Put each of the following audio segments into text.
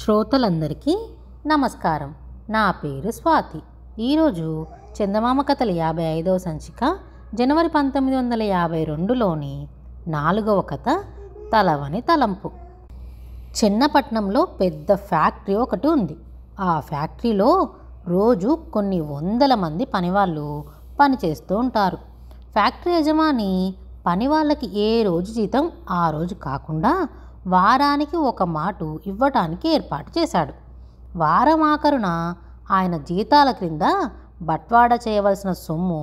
శ్రోతలందరికీ నమస్కారం నా పేరు స్వాతి ఈరోజు చందమామ కథల యాభై ఐదవ సంచిక జనవరి పంతొమ్మిది వందల యాభై రెండులోని నాలుగవ కథ తలవని తలంపు చిన్నపట్నంలో పెద్ద ఫ్యాక్టరీ ఒకటి ఉంది ఆ ఫ్యాక్టరీలో రోజు కొన్ని వందల మంది పనివాళ్ళు పనిచేస్తూ ఉంటారు ఫ్యాక్టరీ యజమాని పని వాళ్ళకి ఏ రోజు జీతం ఆ రోజు కాకుండా వారానికి ఒక మాటు ఇవ్వటానికి ఏర్పాటు చేశాడు వారం ఆఖరున ఆయన జీతాల క్రింద బట్వాడా చేయవలసిన సొమ్ము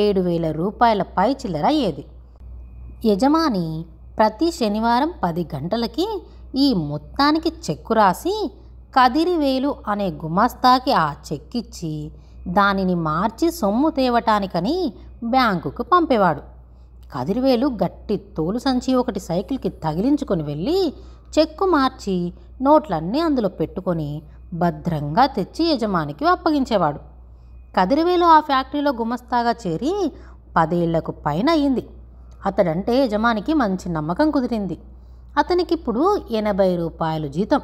ఏడు వేల రూపాయల పై చిల్లర అయ్యేది యజమాని ప్రతి శనివారం పది గంటలకి ఈ మొత్తానికి చెక్కు రాసి కదిరివేలు అనే గుమస్తాకి ఆ చెక్కిచ్చి దానిని మార్చి సొమ్ము తేవటానికని బ్యాంకుకు పంపేవాడు కదిరివేలు గట్టి తోలు సంచి ఒకటి సైకిల్కి తగిలించుకొని వెళ్ళి చెక్కు మార్చి నోట్లన్నీ అందులో పెట్టుకొని భద్రంగా తెచ్చి యజమానికి అప్పగించేవాడు కదిరివేలు ఆ ఫ్యాక్టరీలో గుమస్తాగా చేరి పదేళ్లకు పైన అయింది అతడంటే యజమానికి మంచి నమ్మకం కుదిరింది అతనికి ఇప్పుడు ఎనభై రూపాయలు జీతం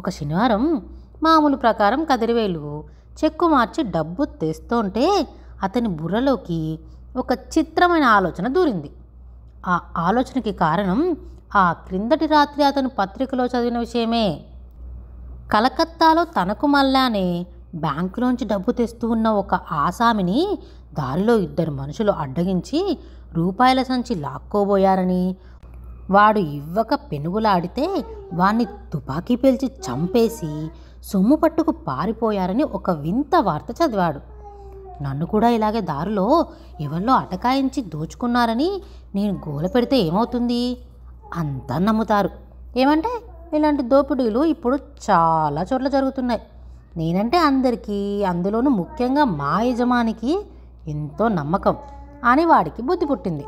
ఒక శనివారం మామూలు ప్రకారం కదిరివేలు చెక్కు మార్చి డబ్బు తెస్తుంటే అతని బుర్రలోకి ఒక చిత్రమైన ఆలోచన దూరింది ఆ ఆలోచనకి కారణం ఆ క్రిందటి రాత్రి అతను పత్రికలో చదివిన విషయమే కలకత్తాలో తనకు మళ్ళానే బ్యాంకులోంచి డబ్బు తెస్తూ ఉన్న ఒక ఆసామిని దారిలో ఇద్దరు మనుషులు అడ్డగించి రూపాయల సంచి లాక్కోబోయారని వాడు ఇవ్వక పెనుగులాడితే వాణ్ణి తుపాకీ పేల్చి చంపేసి సొమ్ము పట్టుకు పారిపోయారని ఒక వింత వార్త చదివాడు నన్ను కూడా ఇలాగే దారిలో ఎవరిలో అటకాయించి దోచుకున్నారని నేను గోల పెడితే ఏమవుతుంది అంతా నమ్ముతారు ఏమంటే ఇలాంటి దోపిడీలు ఇప్పుడు చాలా చోట్ల జరుగుతున్నాయి నేనంటే అందరికీ అందులోనూ ముఖ్యంగా మా యజమానికి ఎంతో నమ్మకం అని వాడికి బుద్ధి పుట్టింది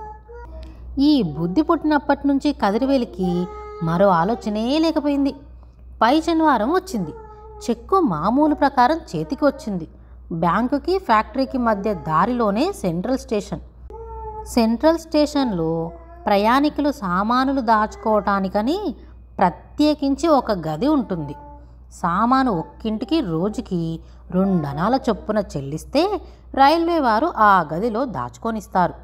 ఈ బుద్ధి పుట్టినప్పటి నుంచి కదిరివేలికి మరో ఆలోచనే లేకపోయింది పై శనివారం వచ్చింది చెక్కు మామూలు ప్రకారం చేతికి వచ్చింది బ్యాంకుకి ఫ్యాక్టరీకి మధ్య దారిలోనే సెంట్రల్ స్టేషన్ సెంట్రల్ స్టేషన్లో ప్రయాణికులు సామానులు దాచుకోవటానికని ప్రత్యేకించి ఒక గది ఉంటుంది సామాను ఒక్కింటికి రోజుకి రెండనాల చొప్పున చెల్లిస్తే రైల్వే వారు ఆ గదిలో దాచుకొనిస్తారు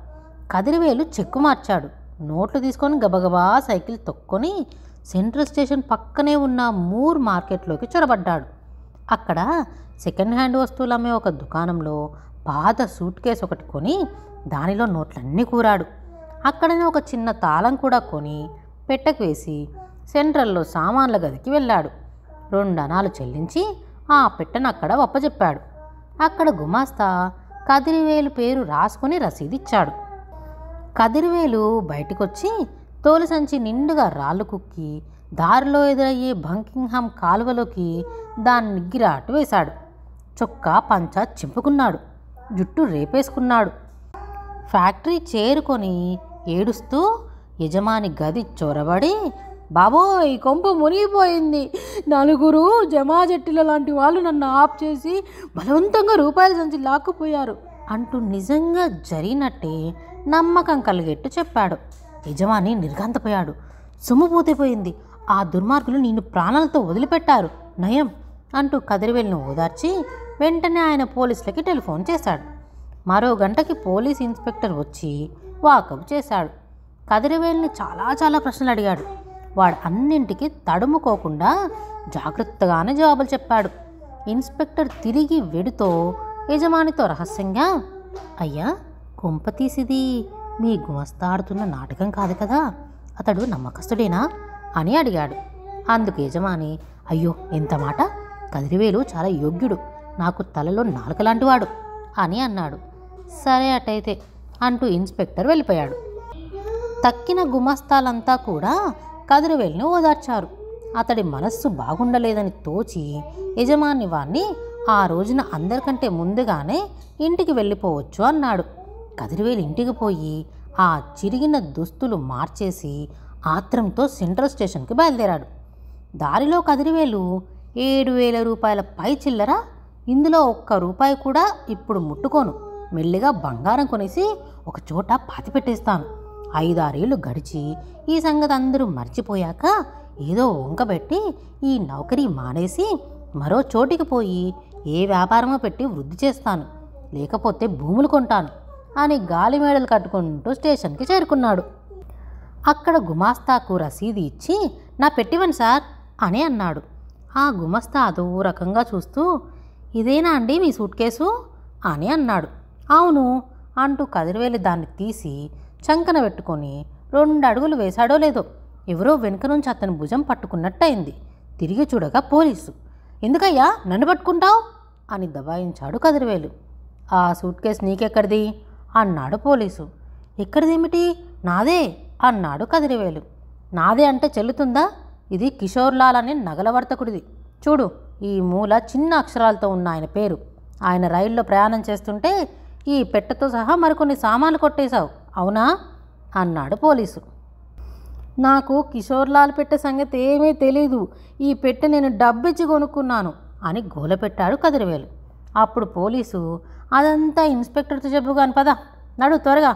కదిరివేలు చెక్కు మార్చాడు నోట్లు తీసుకొని గబగబా సైకిల్ తొక్కొని సెంట్రల్ స్టేషన్ పక్కనే ఉన్న మూర్ మార్కెట్లోకి చొరబడ్డాడు అక్కడ సెకండ్ హ్యాండ్ వస్తువులు అమ్మే ఒక దుకాణంలో పాత సూట్ కేసు ఒకటి కొని దానిలో నోట్లన్నీ కూరాడు అక్కడనే ఒక చిన్న తాళం కూడా కొని పెట్టకు వేసి సెంట్రల్లో సామాన్ల గదికి వెళ్ళాడు రెండు అనాలు చెల్లించి ఆ పెట్టను అక్కడ ఒప్పజెప్పాడు అక్కడ గుమాస్తా కదిరివేలు పేరు రాసుకుని రసీదిచ్చాడు కదిరివేలు బయటకొచ్చి తోలు సంచి నిండుగా రాళ్ళు కుక్కి దారిలో ఎదురయ్యే బంకింగ్హామ్ కాలువలోకి దాన్ని అటు వేశాడు చొక్కా పంచ చింపుకున్నాడు జుట్టు రేపేసుకున్నాడు ఫ్యాక్టరీ చేరుకొని ఏడుస్తూ యజమాని గది చొరబడి బాబోయ్ కొంపు మునిగిపోయింది నలుగురు జమాజట్టిల లాంటి వాళ్ళు నన్ను ఆఫ్ చేసి బలవంతంగా రూపాయల సంచి లాక్కుపోయారు అంటూ నిజంగా జరిగినట్టే నమ్మకం కలిగేట్టు చెప్పాడు యజమాని నిర్గంతపోయాడు సొమ్ము పోయింది ఆ దుర్మార్గులు నిన్ను ప్రాణాలతో వదిలిపెట్టారు నయం అంటూ కదిరివేలును ఓదార్చి వెంటనే ఆయన పోలీసులకి టెలిఫోన్ చేశాడు మరో గంటకి పోలీస్ ఇన్స్పెక్టర్ వచ్చి వాకప్ చేశాడు కదిరివేలిని చాలా చాలా ప్రశ్నలు అడిగాడు వాడు అన్నింటికి తడుముకోకుండా జాగ్రత్తగానే జవాబులు చెప్పాడు ఇన్స్పెక్టర్ తిరిగి వెడుతో యజమానితో రహస్యంగా అయ్యా కుంప తీసిది మీ గుమస్తాడుతున్న నాటకం కాదు కదా అతడు నమ్మకస్తుడేనా అని అడిగాడు అందుకు యజమాని అయ్యో ఎంత మాట కదిరివేలు చాలా యోగ్యుడు నాకు తలలో నాలుక అని అన్నాడు సరే అటైతే అంటూ ఇన్స్పెక్టర్ వెళ్ళిపోయాడు తక్కిన గుమస్తాలంతా కూడా కదిరివేలుని ఓదార్చారు అతడి మనస్సు బాగుండలేదని తోచి యజమాని వాణ్ణి ఆ రోజున అందరికంటే ముందుగానే ఇంటికి వెళ్ళిపోవచ్చు అన్నాడు కదిరివేలు ఇంటికి పోయి ఆ చిరిగిన దుస్తులు మార్చేసి ఆత్రంతో సెంట్రల్ స్టేషన్కి బయలుదేరాడు దారిలో కదిరివేలు ఏడు వేల రూపాయల పై చిల్లర ఇందులో ఒక్క రూపాయి కూడా ఇప్పుడు ముట్టుకోను మెల్లిగా బంగారం కొనేసి ఒక చోట పెట్టేస్తాను ఐదారేళ్ళు గడిచి ఈ సంగతి అందరూ మర్చిపోయాక ఏదో వంకబెట్టి ఈ నౌకరీ మానేసి మరో చోటికి పోయి ఏ వ్యాపారమో పెట్టి వృద్ధి చేస్తాను లేకపోతే భూములు కొంటాను అని గాలిమేడలు కట్టుకుంటూ స్టేషన్కి చేరుకున్నాడు అక్కడ గుమాస్తాకు రసీదు ఇచ్చి నా పెట్టివన్ సార్ అని అన్నాడు ఆ గుమస్తా అదో రకంగా చూస్తూ ఇదేనా అండి మీ సూట్ కేసు అని అన్నాడు అవును అంటూ కదిరివేలి దాన్ని తీసి చంకన పెట్టుకొని రెండు అడుగులు వేశాడో లేదో ఎవరో వెనుక నుంచి అతని భుజం పట్టుకున్నట్టయింది తిరిగి చూడగా పోలీసు ఎందుకయ్యా నన్ను పట్టుకుంటావు అని దబాయించాడు కదిరివేలు ఆ సూట్ కేసు నీకెక్కడిది అన్నాడు పోలీసు ఎక్కడిదేమిటి నాదే అన్నాడు కదిరివేలు నాదే అంటే చెల్లుతుందా ఇది కిషోర్లాల్ అనే నగలవర్తకుడిది చూడు ఈ మూల చిన్న అక్షరాలతో ఉన్న ఆయన పేరు ఆయన రైల్లో ప్రయాణం చేస్తుంటే ఈ పెట్టెతో సహా మరికొన్ని సామాన్లు కొట్టేశావు అవునా అన్నాడు పోలీసు నాకు కిషోర్లాల్ పెట్టె సంగతి ఏమీ తెలీదు ఈ పెట్టె నేను డబ్బిచ్చి కొనుక్కున్నాను అని గోల పెట్టాడు కదిరివేలు అప్పుడు పోలీసు అదంతా ఇన్స్పెక్టర్తో చెప్పుగాను పదా నడు త్వరగా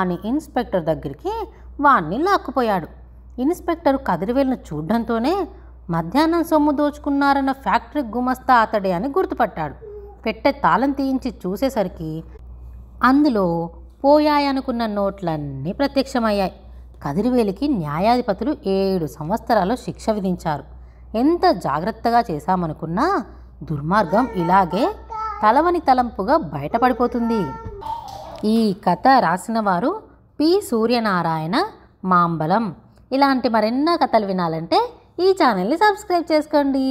అని ఇన్స్పెక్టర్ దగ్గరికి వాణ్ణి లాక్కుపోయాడు ఇన్స్పెక్టర్ కదిరివేలను చూడడంతోనే మధ్యాహ్నం సొమ్ము దోచుకున్నారన్న ఫ్యాక్టరీ గుమస్తా అతడే అని గుర్తుపట్టాడు పెట్టె తాళం తీయించి చూసేసరికి అందులో పోయాయనుకున్న నోట్లన్నీ ప్రత్యక్షమయ్యాయి కదిరివేలికి న్యాయాధిపతులు ఏడు సంవత్సరాలు శిక్ష విధించారు ఎంత జాగ్రత్తగా చేశామనుకున్నా దుర్మార్గం ఇలాగే తలవని తలంపుగా బయటపడిపోతుంది ఈ కథ రాసిన వారు పి సూర్యనారాయణ మాంబలం ఇలాంటి మరెన్నో కథలు వినాలంటే ఈ ఛానల్ని సబ్స్క్రైబ్ చేసుకోండి